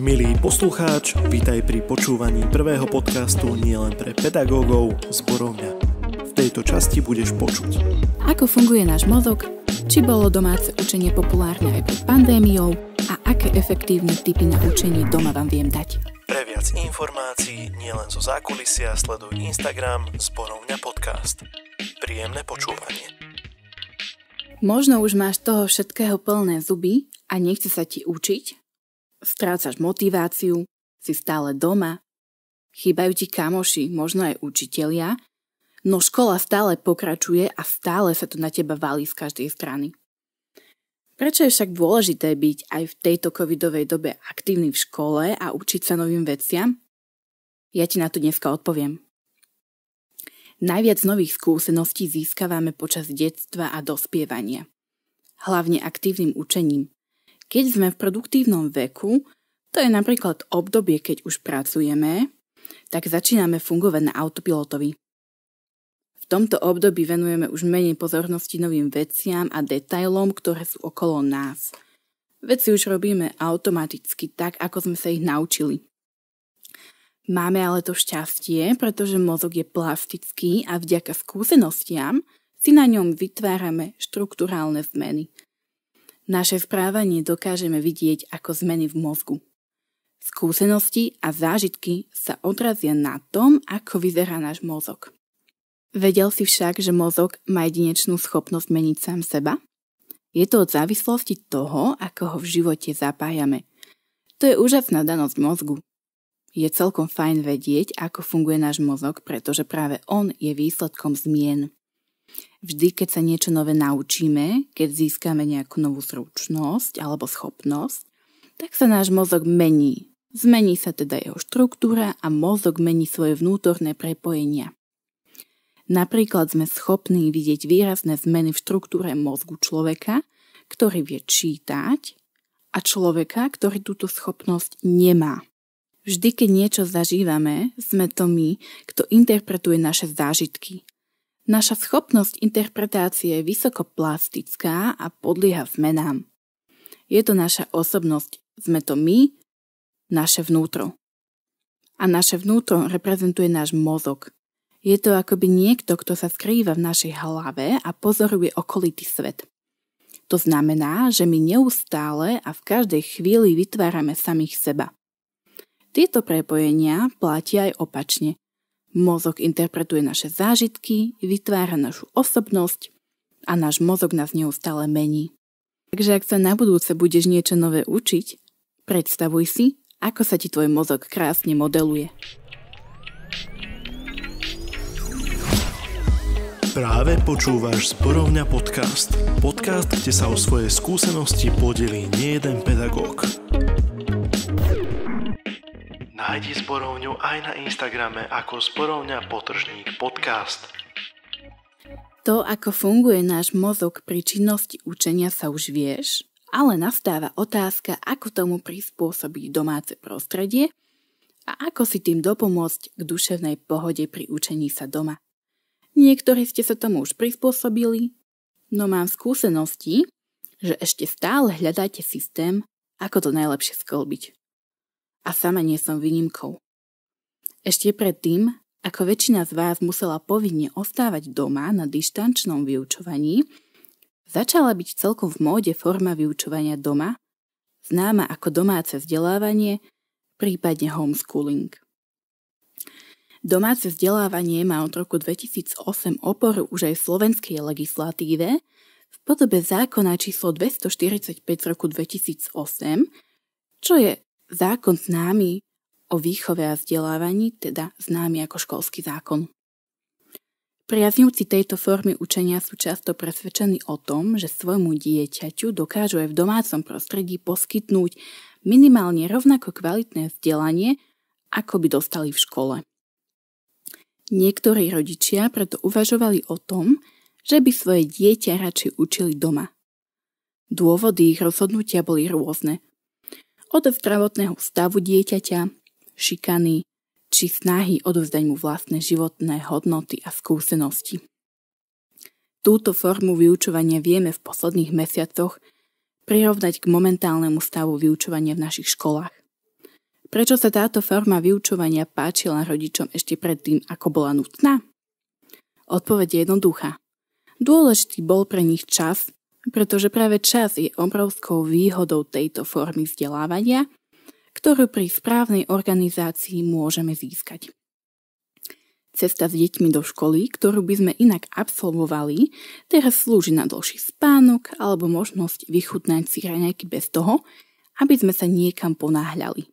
Milý poslucháč, vítaj pri počúvaní prvého podcastu nielen pre pedagógov z Borovňa. V tejto časti budeš počuť. Ako funguje náš mozog, či bolo domáce učenie populárne aj pred pandémiou a aké efektívne typy na učenie doma vám viem dať. Pre viac informácií nielen zo zákulisia sleduj Instagram Zborovňa Podcast. Príjemné počúvanie. Možno už máš toho všetkého plné zuby a nechce sa ti učiť, Strácaš motiváciu, si stále doma, chýbajú ti kamoši, možno aj učitelia, no škola stále pokračuje a stále sa to na teba valí z každej strany. Prečo je však dôležité byť aj v tejto covidovej dobe aktívny v škole a učiť sa novým veciam? Ja ti na to dneska odpoviem. Najviac nových skúseností získavame počas detstva a dospievania. Hlavne aktívnym učením. Keď sme v produktívnom veku, to je napríklad obdobie, keď už pracujeme, tak začíname fungovať na autopilotovi. V tomto období venujeme už menej pozornosti novým veciam a detailom, ktoré sú okolo nás. Veci už robíme automaticky tak, ako sme sa ich naučili. Máme ale to šťastie, pretože mozog je plastický a vďaka skúsenostiam si na ňom vytvárame štruktúrálne zmeny – naše správanie dokážeme vidieť ako zmeny v mozgu. Skúsenosti a zážitky sa odrazia na tom, ako vyzerá náš mozog. Vedel si však, že mozog má jedinečnú schopnosť meniť sám seba? Je to od závislosti toho, ako ho v živote zapájame. To je úžasná danosť mozgu. Je celkom fajn vedieť, ako funguje náš mozog, pretože práve on je výsledkom zmien. Vždy, keď sa niečo nové naučíme, keď získame nejakú novú zručnosť alebo schopnosť, tak sa náš mozog mení. Zmení sa teda jeho štruktúra a mozog mení svoje vnútorné prepojenia. Napríklad sme schopní vidieť výrazné zmeny v štruktúre mozgu človeka, ktorý vie čítať a človeka, ktorý túto schopnosť nemá. Vždy, keď niečo zažívame, sme to my, kto interpretuje naše zážitky Naša schopnosť interpretácie je vysokoplastická a podlieha zmenám. Je to naša osobnosť, sme to my, naše vnútro. A naše vnútro reprezentuje náš mozog. Je to akoby niekto, kto sa skrýva v našej hlave a pozoruje okolitý svet. To znamená, že my neustále a v každej chvíli vytvárame samých seba. Tieto prepojenia platia aj opačne – Mozog interpretuje naše zážitky, vytvára našu osobnosť a náš mozog nás neustále mení. Takže ak sa na budúce budeš niečo nové učiť, predstavuj si, ako sa ti tvoj mozog krásne modeluje. Práve počúvaš Zborovňa podcast. Podcast, kde sa o svoje skúsenosti podelí nie jeden pedagóg. Nájdi Sporovňu aj na Instagrame ako Sporovňa potržník podcast. To, ako funguje náš mozog pri činnosti učenia sa už vieš, ale nastáva otázka, ako tomu prispôsobiť domáce prostredie a ako si tým dopomôcť k duševnej pohode pri učení sa doma. Niektorí ste sa tomu už prispôsobili, no mám skúsenosti, že ešte stále hľadáte systém, ako to najlepšie sklbiť. A sama nie som výnimkou. Ešte predtým, ako väčšina z vás musela povinne ostávať doma na dištančnom vyučovaní, začala byť celkom v móde forma vyučovania doma, známa ako domáce vzdelávanie, prípadne homeschooling. Domáce vzdelávanie má od roku 2008 oporu už aj v slovenskej legislatíve v podobe zákona číslo 245 z roku 2008, čo je zákon známy o výchove a vzdelávaní, teda známy ako školský zákon. Priaznivci tejto formy učenia sú často presvedčení o tom, že svojmu dieťaťu dokážu aj v domácom prostredí poskytnúť minimálne rovnako kvalitné vzdelanie, ako by dostali v škole. Niektorí rodičia preto uvažovali o tom, že by svoje dieťa radšej učili doma. Dôvody ich rozhodnutia boli rôzne – od zdravotného stavu dieťaťa, šikany či snahy odovzdať mu vlastné životné hodnoty a skúsenosti. Túto formu vyučovania vieme v posledných mesiacoch prirovnať k momentálnemu stavu vyučovania v našich školách. Prečo sa táto forma vyučovania páčila rodičom ešte predtým, ako bola nutná? Odpoveď je jednoduchá. Dôležitý bol pre nich čas, pretože práve čas je obrovskou výhodou tejto formy vzdelávania, ktorú pri správnej organizácii môžeme získať. Cesta s deťmi do školy, ktorú by sme inak absolvovali, teraz slúži na dlhší spánok alebo možnosť vychutnať si raňajky bez toho, aby sme sa niekam ponáhľali.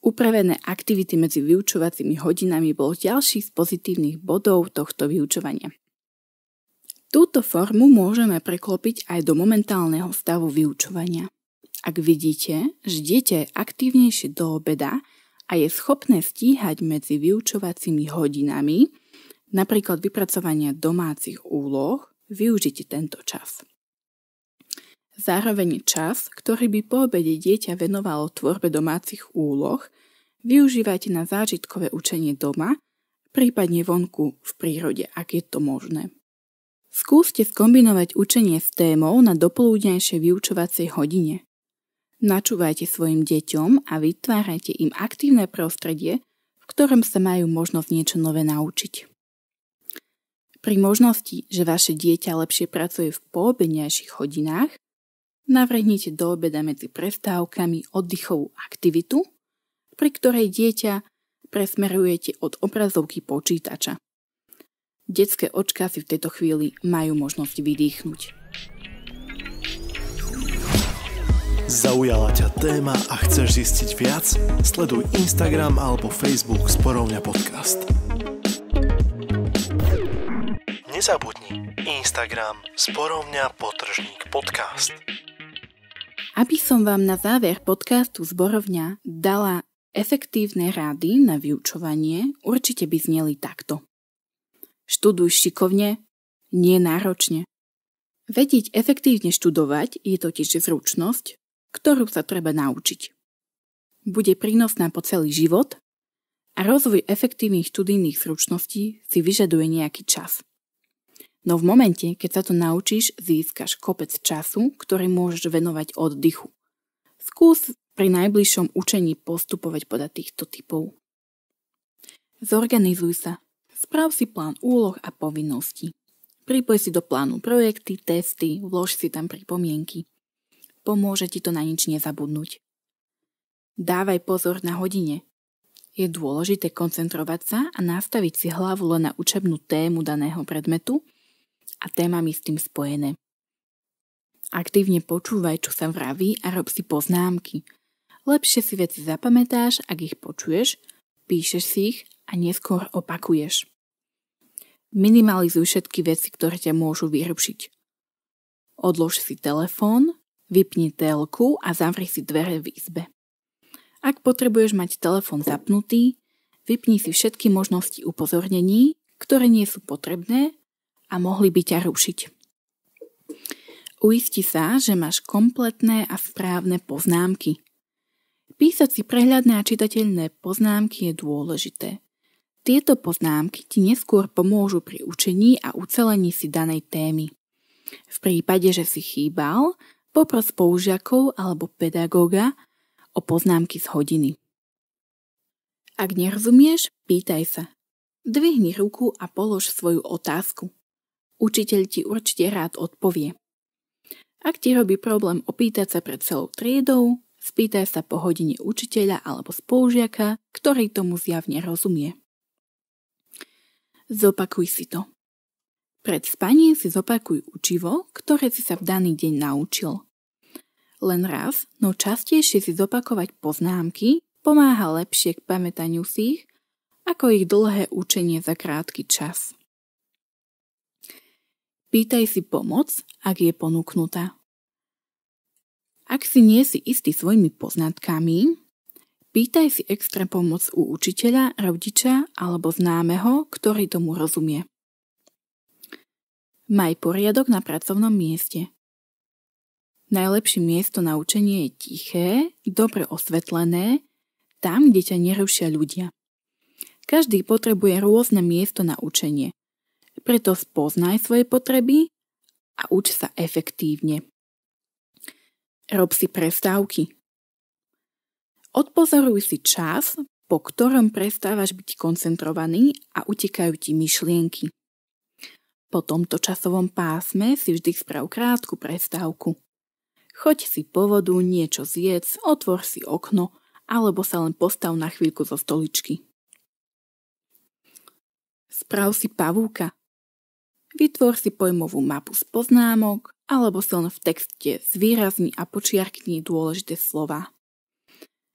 Upravené aktivity medzi vyučovacími hodinami bol ďalší z pozitívnych bodov tohto vyučovania. Túto formu môžeme preklopiť aj do momentálneho stavu vyučovania. Ak vidíte, že dieťa je aktívnejšie do obeda a je schopné stíhať medzi vyučovacími hodinami, napríklad vypracovania domácich úloh, využite tento čas. Zároveň čas, ktorý by po obede dieťa venovalo tvorbe domácich úloh, využívajte na zážitkové učenie doma, prípadne vonku v prírode, ak je to možné. Skúste skombinovať učenie s témou na dopoludnejšej vyučovacej hodine. Načúvajte svojim deťom a vytvárajte im aktívne prostredie, v ktorom sa majú možnosť niečo nové naučiť. Pri možnosti, že vaše dieťa lepšie pracuje v poobednejších hodinách, navrhnite do obeda medzi prestávkami oddychovú aktivitu, pri ktorej dieťa presmerujete od obrazovky počítača detské očka si v tejto chvíli majú možnosť vydýchnuť. Zaujala ťa téma a chceš zistiť viac? Sleduj Instagram alebo Facebook Sporovňa podcast. Nezabudni, Instagram Sporovňa potržník podcast. Aby som vám na záver podcastu Zborovňa dala efektívne rády na vyučovanie, určite by zneli takto. Študuj šikovne, nie náročne. Vedieť efektívne študovať je totiž zručnosť, ktorú sa treba naučiť. Bude prínosná po celý život a rozvoj efektívnych študijných zručností si vyžaduje nejaký čas. No v momente, keď sa to naučíš, získaš kopec času, ktorý môžeš venovať oddychu. Skús pri najbližšom učení postupovať podľa týchto typov. Zorganizuj sa, Sprav si plán úloh a povinností. Pripoj si do plánu projekty, testy, vlož si tam pripomienky. Pomôže ti to na nič nezabudnúť. Dávaj pozor na hodine. Je dôležité koncentrovať sa a nastaviť si hlavu len na učebnú tému daného predmetu a témami s tým spojené. Aktívne počúvaj, čo sa vraví a rob si poznámky. Lepšie si veci zapamätáš, ak ich počuješ, píšeš si ich a neskôr opakuješ. Minimalizuj všetky veci, ktoré ťa môžu vyrušiť. Odlož si telefón, vypni telku a zavri si dvere v izbe. Ak potrebuješ mať telefón zapnutý, vypni si všetky možnosti upozornení, ktoré nie sú potrebné a mohli by ťa rušiť. Uisti sa, že máš kompletné a správne poznámky. Písať si prehľadné a čitateľné poznámky je dôležité. Tieto poznámky ti neskôr pomôžu pri učení a ucelení si danej témy. V prípade, že si chýbal, popros použiakov alebo pedagóga o poznámky z hodiny. Ak nerozumieš, pýtaj sa. Dvihni ruku a polož svoju otázku. Učiteľ ti určite rád odpovie. Ak ti robí problém opýtať sa pred celou triedou, spýtaj sa po hodine učiteľa alebo spolužiaka, ktorý tomu zjavne rozumie. Zopakuj si to. Pred spaním si zopakuj učivo, ktoré si sa v daný deň naučil. Len raz, no častejšie si zopakovať poznámky pomáha lepšie k pamätaniu si ich, ako ich dlhé učenie za krátky čas. Pýtaj si pomoc, ak je ponúknutá. Ak si nie si istý svojimi poznatkami, Pýtaj si extra pomoc u učiteľa, rodiča alebo známeho, ktorý tomu rozumie. Maj poriadok na pracovnom mieste. Najlepšie miesto na učenie je tiché, dobre osvetlené, tam, kde ťa nerušia ľudia. Každý potrebuje rôzne miesto na učenie. Preto spoznaj svoje potreby a uč sa efektívne. Rob si prestávky, Odpozoruj si čas, po ktorom prestávaš byť koncentrovaný a utekajú ti myšlienky. Po tomto časovom pásme si vždy sprav krátku prestávku. Choď si po vodu, niečo zjedz, otvor si okno alebo sa len postav na chvíľku zo stoličky. Sprav si pavúka. Vytvor si pojmovú mapu z poznámok alebo si len v texte zvýrazní a počiarkni dôležité slova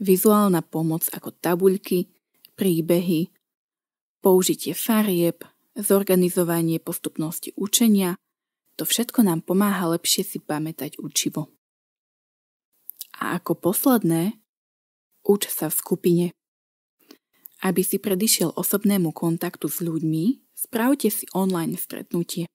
vizuálna pomoc ako tabuľky, príbehy, použitie farieb, zorganizovanie postupnosti učenia, to všetko nám pomáha lepšie si pamätať učivo. A ako posledné, uč sa v skupine. Aby si predišiel osobnému kontaktu s ľuďmi, spravte si online stretnutie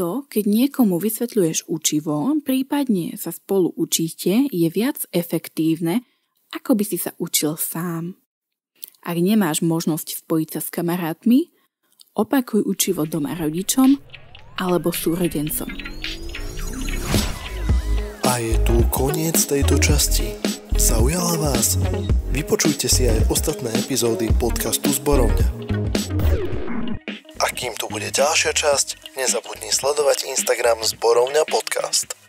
to, keď niekomu vysvetľuješ učivo, prípadne sa spolu učíte, je viac efektívne, ako by si sa učil sám. Ak nemáš možnosť spojiť sa s kamarátmi, opakuj učivo doma rodičom alebo súrodencom. A je tu koniec tejto časti. Zaujala vás? Vypočujte si aj ostatné epizódy podcastu Zborovňa. A kým tu bude ďalšia časť, Nezabudni sledovať Instagram Zborovňa Podcast.